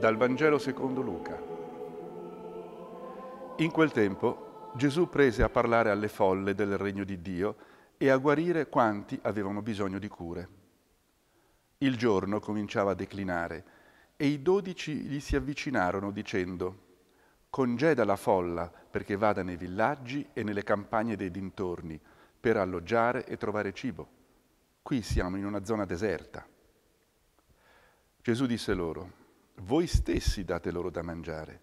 dal Vangelo secondo Luca. In quel tempo Gesù prese a parlare alle folle del regno di Dio e a guarire quanti avevano bisogno di cure. Il giorno cominciava a declinare e i dodici gli si avvicinarono dicendo Congeda la folla perché vada nei villaggi e nelle campagne dei dintorni per alloggiare e trovare cibo. Qui siamo in una zona deserta. Gesù disse loro voi stessi date loro da mangiare.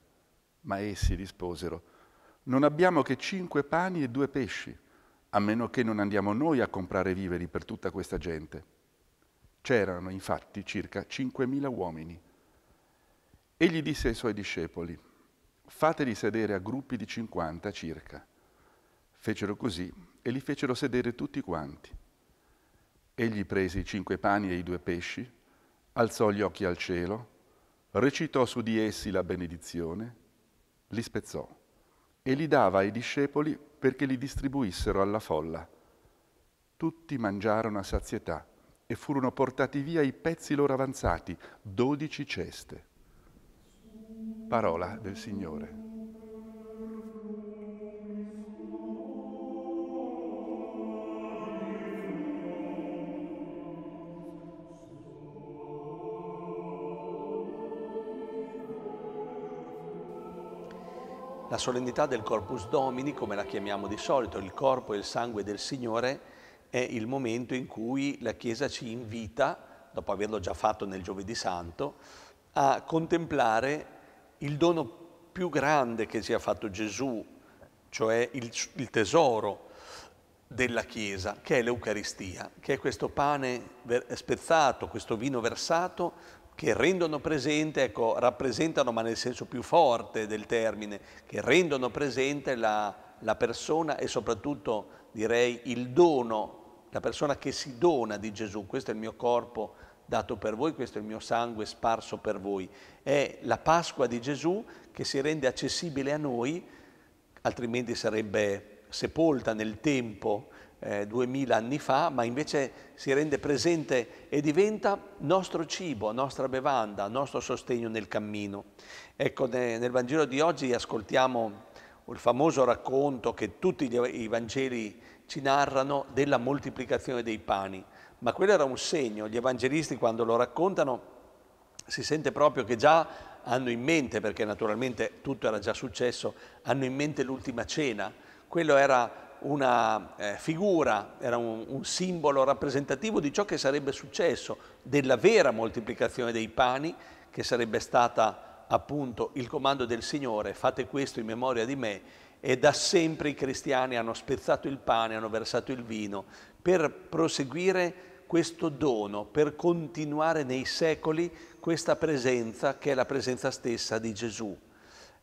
Ma essi risposero, non abbiamo che cinque pani e due pesci, a meno che non andiamo noi a comprare viveri per tutta questa gente. C'erano infatti circa 5.000 uomini. Egli disse ai suoi discepoli, fateli sedere a gruppi di cinquanta circa. Fecero così e li fecero sedere tutti quanti. Egli prese i cinque pani e i due pesci, alzò gli occhi al cielo, recitò su di essi la benedizione, li spezzò e li dava ai discepoli perché li distribuissero alla folla. Tutti mangiarono a sazietà e furono portati via i pezzi loro avanzati, dodici ceste. Parola del Signore. La solennità del Corpus Domini, come la chiamiamo di solito, il corpo e il sangue del Signore, è il momento in cui la Chiesa ci invita, dopo averlo già fatto nel giovedì santo, a contemplare il dono più grande che ci ha fatto Gesù, cioè il, il tesoro della Chiesa, che è l'Eucaristia, che è questo pane spezzato, questo vino versato che rendono presente, ecco, rappresentano ma nel senso più forte del termine, che rendono presente la, la persona e soprattutto direi il dono, la persona che si dona di Gesù, questo è il mio corpo dato per voi, questo è il mio sangue sparso per voi. È la Pasqua di Gesù che si rende accessibile a noi, altrimenti sarebbe sepolta nel tempo, eh, 2000 anni fa, ma invece si rende presente e diventa nostro cibo, nostra bevanda, nostro sostegno nel cammino. Ecco, ne, nel Vangelo di oggi ascoltiamo il famoso racconto che tutti gli, i Vangeli ci narrano della moltiplicazione dei pani, ma quello era un segno, gli evangelisti quando lo raccontano si sente proprio che già hanno in mente, perché naturalmente tutto era già successo, hanno in mente l'ultima cena, quello era una eh, figura, era un, un, simbolo rappresentativo di ciò che sarebbe successo, della vera moltiplicazione dei pani, che sarebbe stata appunto il comando del Signore, fate questo in memoria di me, e da sempre i cristiani hanno spezzato il pane, hanno versato il vino, per proseguire questo dono, per continuare nei secoli questa presenza che è la presenza stessa di Gesù.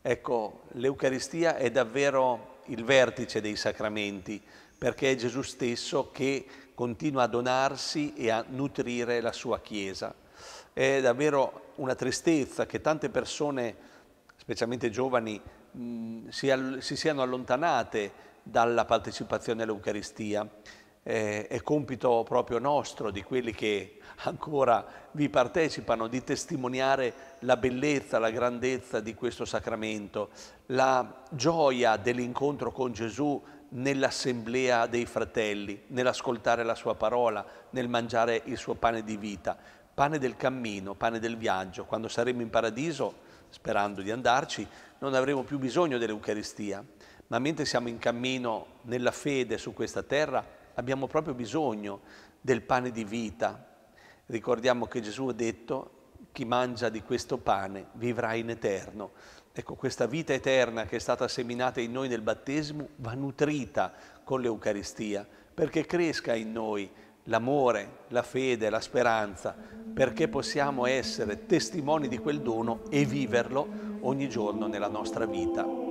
Ecco, l'Eucaristia è davvero il vertice dei sacramenti, perché è Gesù stesso che continua a donarsi e a nutrire la sua Chiesa. È davvero una tristezza che tante persone, specialmente giovani, mm, si, si siano allontanate dalla partecipazione all'Eucaristia eh, è compito proprio nostro, di quelli che ancora vi partecipano, di testimoniare la bellezza, la grandezza di questo sacramento, la gioia dell'incontro con Gesù nell'assemblea dei fratelli, nell'ascoltare la sua parola, nel mangiare il suo pane di vita, pane del cammino, pane del viaggio. Quando saremo in paradiso, sperando di andarci, non avremo più bisogno dell'Eucaristia, ma mentre siamo in cammino nella fede su questa terra, abbiamo proprio bisogno del pane di vita. Ricordiamo che Gesù ha detto chi mangia di questo pane vivrà in eterno. Ecco, questa vita eterna che è stata seminata in noi nel battesimo va nutrita con l'Eucaristia perché cresca in noi l'amore, la fede, la speranza, perché possiamo essere testimoni di quel dono e viverlo ogni giorno nella nostra vita.